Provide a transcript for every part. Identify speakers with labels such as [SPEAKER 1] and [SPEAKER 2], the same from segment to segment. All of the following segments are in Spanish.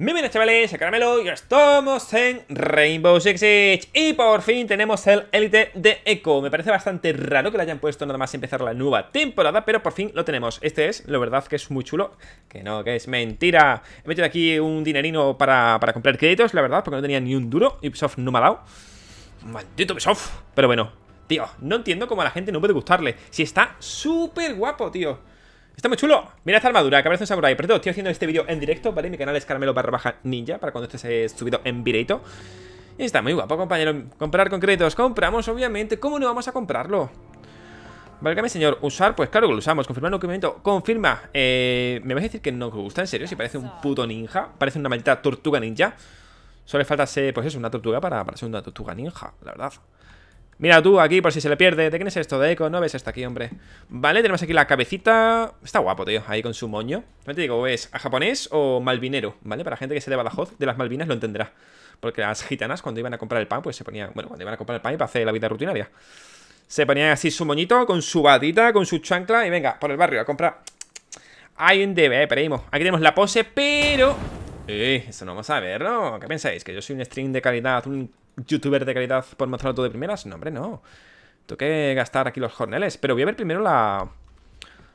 [SPEAKER 1] Muy chavales, a Caramelo y estamos en Rainbow Six Siege Y por fin tenemos el Elite de Echo Me parece bastante raro que lo hayan puesto nada más empezar la nueva temporada Pero por fin lo tenemos Este es, la verdad que es muy chulo Que no, que es mentira He metido aquí un dinerino para, para comprar créditos, la verdad Porque no tenía ni un duro Ubisoft no me ha dado Maldito Ubisoft Pero bueno, tío, no entiendo cómo a la gente no puede gustarle Si está súper guapo, tío Está muy chulo. Mira esta armadura que parece un samurai. Por estoy haciendo este vídeo en directo, ¿vale? Mi canal es caramelo barra baja ninja para cuando esté subido en vireito. Y está muy guapo, compañero. Comprar con créditos. Compramos, obviamente. ¿Cómo no vamos a comprarlo? Válgame, señor. Usar, pues claro que lo usamos. Confirma el documento. Confirma. Eh, ¿Me vas a decir que no gusta? ¿En serio? Si parece un puto ninja. Parece una maldita tortuga ninja. Solo le falta ser, pues eso, una tortuga para, para ser una tortuga ninja, la verdad. Mira tú aquí por si se le pierde. ¿De quién es esto? De eco, No ves hasta aquí, hombre. Vale, tenemos aquí la cabecita. Está guapo, tío. Ahí con su moño. No te digo, es a japonés o malvinero, ¿vale? Para gente que se le va la hoz de las Malvinas, lo entenderá. Porque las gitanas, cuando iban a comprar el pan, pues se ponían. Bueno, cuando iban a comprar el pan, y para hacer la vida rutinaria. Se ponían así su moñito, con su batita, con su chancla. Y venga, por el barrio a comprar. Hay un DB, eh, primo. Aquí tenemos la pose, pero. Eh, eso no vamos a verlo. ¿Qué pensáis? ¿Que yo soy un stream de calidad? ¿Un youtuber de calidad por mostrarlo todo de primeras. No, hombre, no. Tengo que gastar aquí los jornales. Pero voy a ver primero la...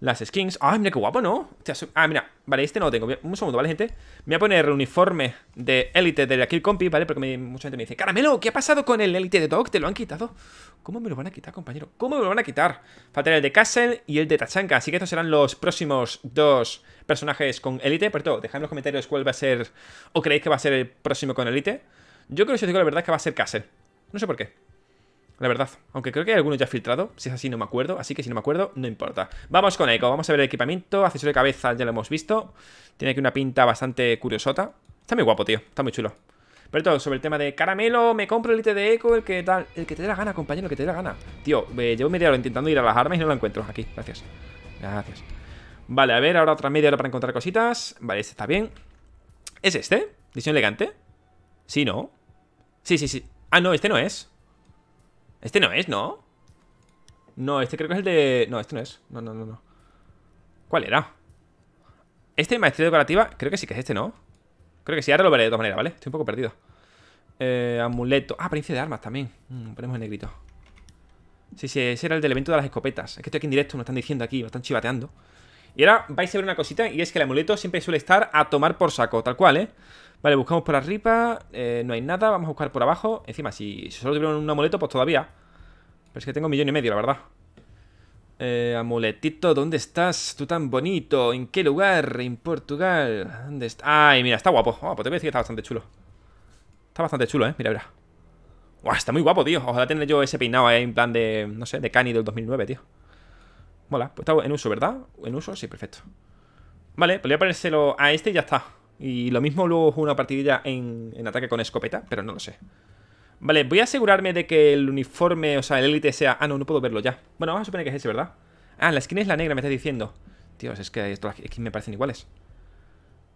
[SPEAKER 1] Las skins. ¡Ay, mira qué guapo, ¿no? Ah, mira. Vale, este no lo tengo. Un segundo, ¿vale, gente? Me voy a poner el uniforme de élite de la Kill Compi, ¿vale? Porque mucha gente me dice ¡Caramelo! ¿Qué ha pasado con el élite de Dog? ¿Te lo han quitado? ¿Cómo me lo van a quitar, compañero? ¿Cómo me lo van a quitar? Falta el de Castle y el de Tachanka. Así que estos serán los próximos dos personajes con élite. Por todo, dejad en los comentarios cuál va a ser... ¿O creéis que va a ser el próximo con élite? Yo creo, si os digo la verdad, es que va a ser Castle. No sé por qué. La verdad. Aunque creo que hay alguno ya filtrado. Si es así, no me acuerdo. Así que si no me acuerdo, no importa. Vamos con Echo. Vamos a ver el equipamiento. Accesorio de cabeza, ya lo hemos visto. Tiene aquí una pinta bastante curiosota. Está muy guapo, tío. Está muy chulo. Pero todo, sobre el tema de caramelo, me compro el ite de eco, el que tal. El que te dé la gana, compañero, el que te dé la gana. Tío, eh, llevo media hora intentando ir a las armas y no lo encuentro. Aquí, gracias. Gracias. Vale, a ver, ahora otra media hora para encontrar cositas. Vale, este está bien. ¿Es este? ¿Diseño elegante? Sí, ¿no? Sí, sí, sí. Ah, no, este no es. Este no es, ¿no? No, este creo que es el de... No, este no es. No, no, no, no. ¿Cuál era? Este de maestría decorativa, creo que sí que es este, ¿no? Creo que sí, ahora lo veré de otra manera, ¿vale? Estoy un poco perdido. Eh, amuleto. Ah, príncipe de armas también. Mm, ponemos en negrito. Sí, sí, ese era el del evento de las escopetas. Es que estoy aquí en directo, me están diciendo aquí, me están chivateando. Y ahora vais a ver una cosita, y es que el amuleto siempre suele estar a tomar por saco, tal cual, ¿eh? Vale, buscamos por arriba, eh, no hay nada, vamos a buscar por abajo. Encima, si solo tuvieron un amuleto, pues todavía. Pero es que tengo un millón y medio, la verdad. Eh, amuletito, ¿dónde estás? Tú tan bonito, ¿en qué lugar? En Portugal. ¿Dónde está Ay, mira, está guapo. te voy a decir que está bastante chulo. Está bastante chulo, ¿eh? Mira, mira. Guau, está muy guapo, tío. Ojalá tener yo ese peinado ahí en plan de, no sé, de Cani del 2009, tío. Mola, pues está en uso, ¿verdad? En uso, sí, perfecto Vale, pues voy pues a ponérselo a este y ya está Y lo mismo luego una partidilla en, ataque con escopeta, pero no lo sé Vale, voy a asegurarme de que el uniforme, o sea, el élite sea... Ah, no, no puedo verlo ya Bueno, vamos a suponer que es ese, ¿verdad? Ah, la skin es la negra, me está diciendo Dios, es que todas skins me parecen iguales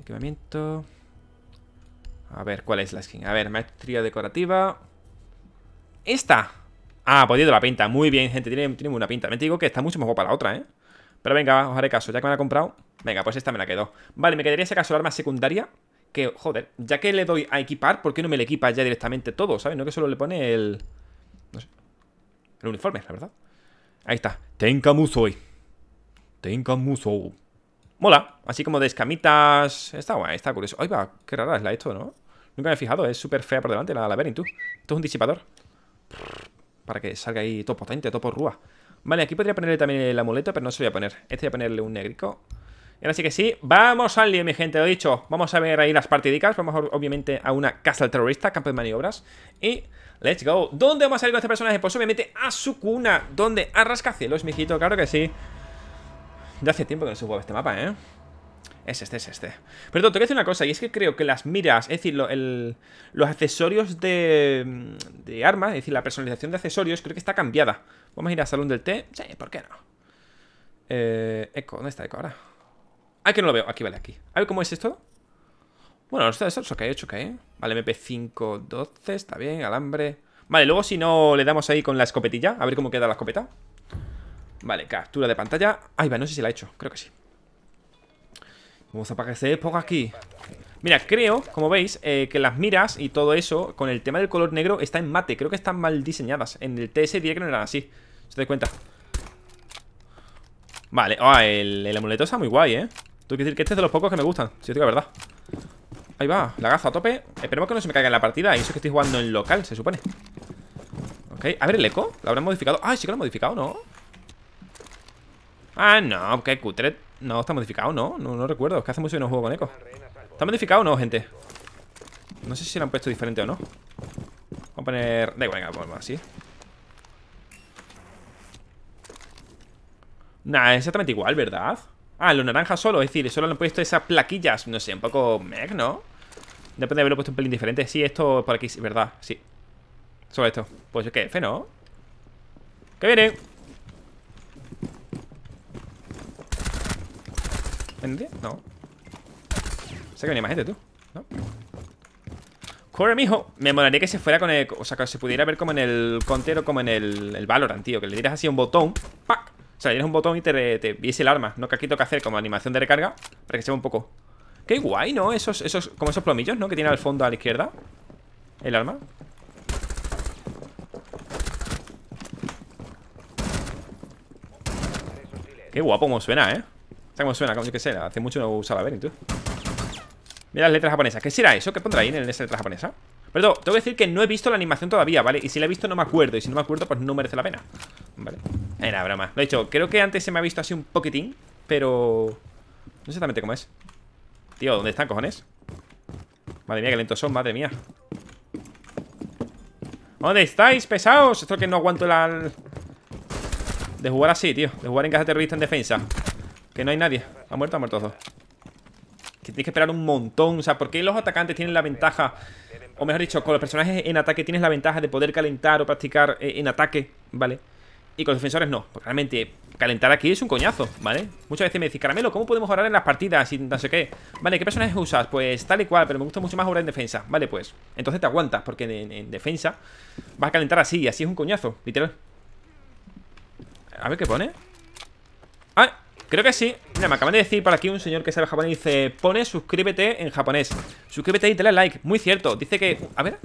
[SPEAKER 1] Equipamiento A ver, ¿cuál es la skin? A ver, maestría decorativa ¡Esta! Ah, podido pues la pinta. Muy bien, gente. Tiene, tiene una pinta. Me digo que está mucho mejor para la otra, ¿eh? Pero venga, os haré caso. Ya que me la he comprado, venga, pues esta me la quedo. Vale, me quedaría ese caso arma secundaria. Que, joder, ya que le doy a equipar, ¿por qué no me le equipas ya directamente todo, ¿sabes? No que solo le pone el... No sé. El uniforme, la verdad. Ahí está. Tenka Musou. Tenka Musou. Mola. Así como de escamitas... Está guay, está curioso. Ay, va, qué rara es la esto, ¿no? Nunca me he fijado. Es súper fea por delante la, la tú. Esto es un disipador para que salga ahí todo potente, todo rúa. Vale, aquí podría ponerle también el amuleto, pero no se lo voy a poner. Este voy a ponerle un negrico. Y ahora sí que sí, vamos al lío, mi gente, lo dicho. Vamos a ver ahí las partidicas. Vamos, obviamente, a una casa terrorista, campo de maniobras. Y let's go. ¿Dónde vamos a salir con este personaje? Pues obviamente a su cuna, donde a rascacielos, mijito, claro que sí. Ya hace tiempo que no se juega este mapa, ¿eh? Es este, es este. Pero te voy decir una cosa, y es que creo que las miras, es decir, los accesorios de, mm, de armas, es decir, la personalización de accesorios, creo que está cambiada. Vamos a ir al salón del té. Sí, ¿por qué no? Eh, eco, ¿dónde está Eco ahora? Ah, que no lo veo. Aquí, vale, aquí. A ver cómo es esto. Bueno, esto es que hecho 8 he ¿eh? Vale, mp 512 está bien, alambre. Vale, luego si no le damos ahí con la escopetilla, a ver cómo queda la escopeta. Vale, captura de pantalla. Ahí va, no sé si la he hecho, creo que sí. Vamos a se poco aquí. Mira, creo, como veis, eh, que las miras y todo eso, con el tema del color negro, está en mate. Creo que están mal diseñadas. En el TS diría que no eran así. ¿Se te cuenta? Vale, ah, el, el, amuleto está muy guay, ¿eh? Tengo que decir que este es de los pocos que me gustan, si os digo la verdad. Ahí va, la gaza a tope. Esperemos que no se me caiga en la partida. eso es que estoy jugando en local, se supone. Ok, a ver el eco. ¿Lo habrán modificado? Ay, sí que lo han modificado, ¿no? Ah, no, qué cutre no, está modificado, ¿no? ¿no? No, recuerdo. Es que hace mucho que no juego con eco. ¿Está modificado o no, gente? No sé si lo han puesto diferente o no. Vamos a poner... Da igual, venga, vamos así. Nah, es exactamente igual, ¿verdad? Ah, lo naranja solo, es decir, solo le han puesto esas plaquillas No sé, un poco mec, ¿no? Depende de haberlo puesto un pelín diferente Sí, esto por aquí, ¿verdad? Sí Solo esto Pues qué, F, ¿no? ¿Qué viene! ¿Vendría? No. Sé que venía más gente, tú. ¿No? Core, mijo. Me molaría que se fuera con el. O sea, que se pudiera ver como en el Counter o como en el, el Valorant, tío. Que le dieras así un botón. ¡Pac! O sea, le dieras un botón y te, viese el arma. No que aquí toca hacer como animación de recarga. Para que se vea un poco. Qué guay, ¿no? Esos, esos, como esos plomillos, ¿no? Que tiene al fondo a la izquierda. El arma. Qué guapo como suena, ¿eh? como suena, como yo que sé. Hace mucho no usaba Benny, tú. Mira las letras japonesas. ¿Qué será eso? ¿Qué pondrá ahí en esa letra japonesa? Pero tengo que decir que no he visto la animación todavía, ¿vale? Y si la he visto no me acuerdo. Y si no me acuerdo, pues no merece la pena. ¿Vale? Era broma. Lo he dicho, creo que antes se me ha visto así un poquitín. Pero... No sé exactamente cómo es. Tío, ¿dónde están, cojones? Madre mía, qué lentos son, madre mía. ¿Dónde estáis, pesados? Esto que no aguanto la... De jugar así, tío. De jugar en casa terrorista en defensa no hay nadie. Ha muerto, ha muerto dos. Que tienes que esperar un montón. O sea, ¿por qué los atacantes tienen la ventaja? O mejor dicho, con los personajes en ataque tienes la ventaja de poder calentar o practicar eh, en ataque, ¿vale? Y con los defensores no. Porque realmente calentar aquí es un coñazo, ¿vale? Muchas veces me decís, Caramelo, ¿cómo podemos Jugar en las partidas y no sé qué? Vale, ¿qué personajes usas? Pues tal y cual, pero me gusta mucho más Jugar en defensa. Vale, pues. Entonces te aguantas, porque en, en defensa vas a calentar así, y así es un coñazo, literal. A ver qué pone. ¡Ah! Creo que sí. Mira, me acaban de decir por aquí un señor que sabe japonés. Dice, pone suscríbete en japonés. Suscríbete y dale like. Muy cierto. Dice que... A ver.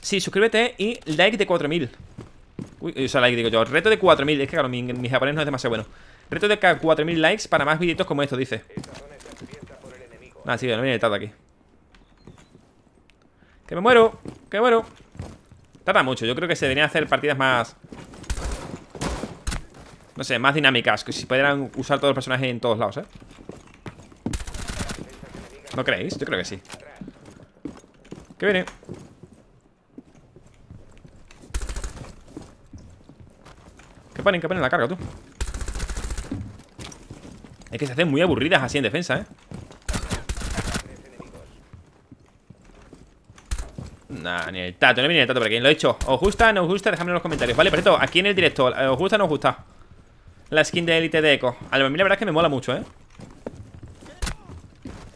[SPEAKER 1] Sí, suscríbete y like de 4000. Uy, o sea, like digo yo. Reto de 4000. Es que claro, mi, japonés no es demasiado bueno. Reto de 4000 likes para más vídeos como estos, dice. Ah, sí, no viene Tata aquí. Que me muero. Que me muero. Tarda mucho. Yo creo que se deberían hacer partidas más no sé, más dinámicas. Que si pudieran usar todos los personajes en todos lados, ¿eh? ¿No creéis? Yo creo que sí. ¿Qué viene. ponen? ¿Qué ponen en la carga, tú. Es que se hacen muy aburridas así en defensa, ¿eh? Nah, ni el tato, no viene el tato por aquí, lo he hecho. ¿Os gusta, no os gusta? Dejadme en los comentarios, ¿vale? Por cierto, aquí en el directo, ¿os gusta, no os gusta? La skin de élite de Echo A mí la verdad es que me mola mucho, ¿eh?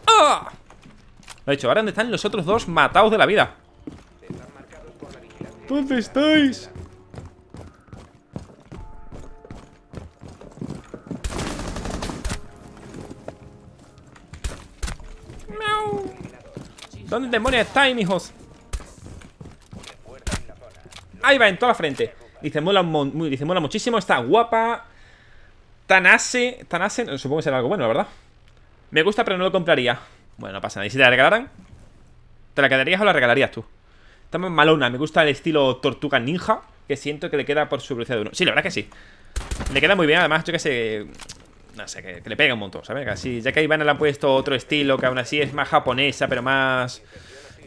[SPEAKER 1] ¡Ah! Lo he hecho, ahora dónde están los otros dos matados de la vida ¿Dónde estáis? ¿Dónde demonios estáis, hijos Ahí va, en toda la frente Dice, mola, dice, mola muchísimo, está guapa Tanase, Tanase, supongo que será algo bueno, la verdad Me gusta, pero no lo compraría Bueno, no pasa nada, ¿y si te la regalaran? ¿Te la quedarías o la regalarías tú? Está más malona, me gusta el estilo Tortuga Ninja Que siento que le queda por su velocidad de uno Sí, la verdad que sí Le queda muy bien, además yo que sé No sé, que, le pega un montón, ¿sabes? Así, ya que a Ivana le han puesto otro estilo Que aún así es más japonesa, pero más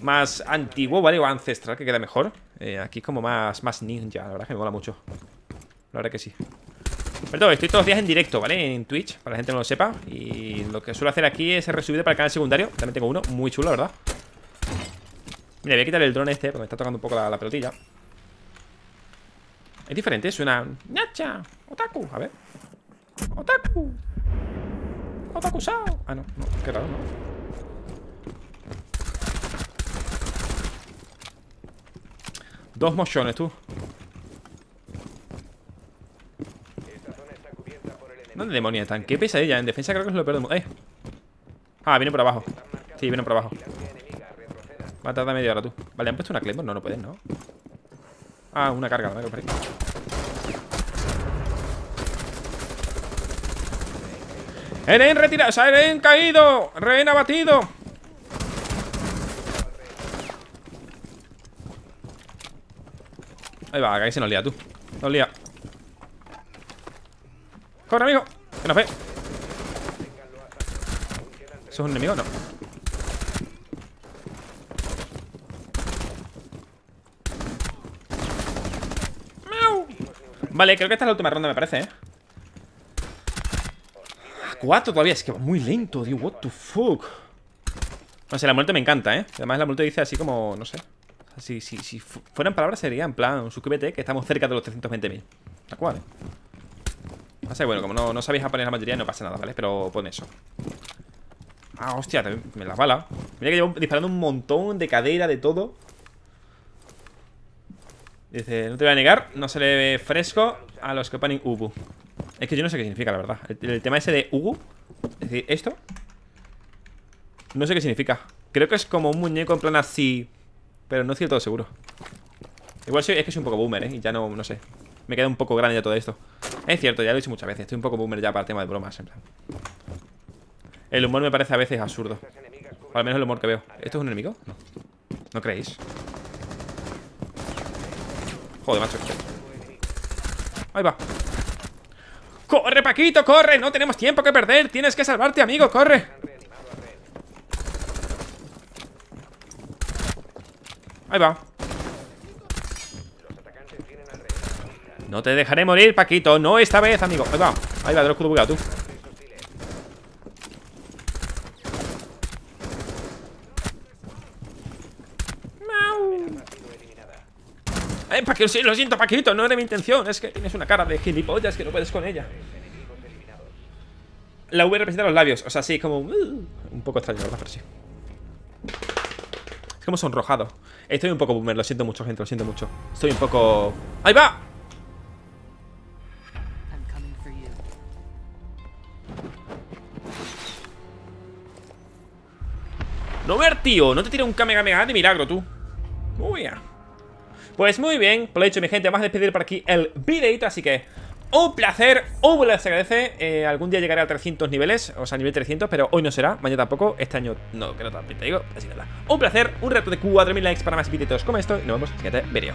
[SPEAKER 1] Más antiguo, ¿vale? O ancestral, que queda mejor eh, Aquí es como más, más ninja, la verdad que me mola mucho La verdad que sí Perdón, estoy todos los días en directo, ¿vale? En Twitch, para la gente no lo sepa Y lo que suelo hacer aquí es resubir para el canal secundario También tengo uno, muy chulo, verdad Mira, voy a quitar el dron este Porque me está tocando un poco la, pelotilla Es diferente, es una Nacha, otaku, a ver Otaku otaku ¡Otaku-sao! Ah, no, no, qué raro, ¿no? Dos mochones, tú ¿Dónde demonios están? Qué pesadilla. En defensa creo que es lo peor de... ¡Eh! Ah, viene por abajo. Sí, viene por abajo. Va a tardar media hora tú. Vale, han puesto una Claymore. No, no pueden, ¿no? Ah, una carga. Vale, ¡Eren retirado! ¡O sea, Eren caído! ¡Rehén abatido! Ahí va, que ahí se nos lía tú. Nos lía. ¡Corre, amigo! ¡Que nos ve! ¿Eso es un enemigo? No. Vale, creo que esta es la última ronda, me parece, ¿eh? Ah, cuatro todavía, es que va muy lento, tío What the fuck No sé, la muerte me encanta, ¿eh? Además la muerte dice así como, no sé Si, si, si fueran palabras sería en plan, suscríbete Que estamos cerca de los 320.000 cual, eh. O sea, bueno, como no, sabéis poner la mayoría, no pasa nada, ¿vale? Pero pon eso. Ah, hostia, me las bala Mira que llevo disparando un montón de cadera, de todo. Dice, no te voy a negar, no se le ve fresco a los que ponen Ubu. Es que yo no sé qué significa, la verdad. El, tema ese de Ubu, es decir, esto, no sé qué significa. Creo que es como un muñeco en plan así, pero no estoy todo seguro. Igual es que soy un poco boomer, ¿eh? Y ya no, no sé. Me queda un poco grande ya todo esto. Es cierto, ya lo he dicho muchas veces. Estoy un poco boomer ya para el tema de bromas. En plan. El humor me parece a veces absurdo. al menos el humor que veo. ¿Esto es un enemigo? No. ¿No creéis? Joder, macho. Ahí va. ¡Corre, Paquito! ¡Corre! ¡No tenemos tiempo que perder! ¡Tienes que salvarte, amigo! ¡Corre! Ahí va No te dejaré morir, Paquito No esta vez, amigo Ahí va, ahí va, del bugado, tú Eh, Paquito, sí, lo siento, Paquito, no era mi intención Es que tienes una cara de gilipollas que no puedes con ella La V representa los labios, o sea, sí, como uh, Un poco extraño, ¿verdad? Pero sí Es como sonrojado Estoy un poco boomer, lo siento mucho, gente, lo siento mucho Estoy un poco... ¡Ahí va! No ver, tío, no te tira un K-Mega-Mega de milagro, tú Muy Pues muy bien, por pues lo hecho, mi gente, vamos a despedir por aquí el videito, así que un placer, un placer, se agradece eh, Algún día llegaré a 300 niveles, o sea, nivel 300 Pero hoy no será, mañana tampoco, este año no creo no te digo Así que nada, un placer, un reto de 4000 likes para más vídeos como esto Y nos vemos en el siguiente vídeo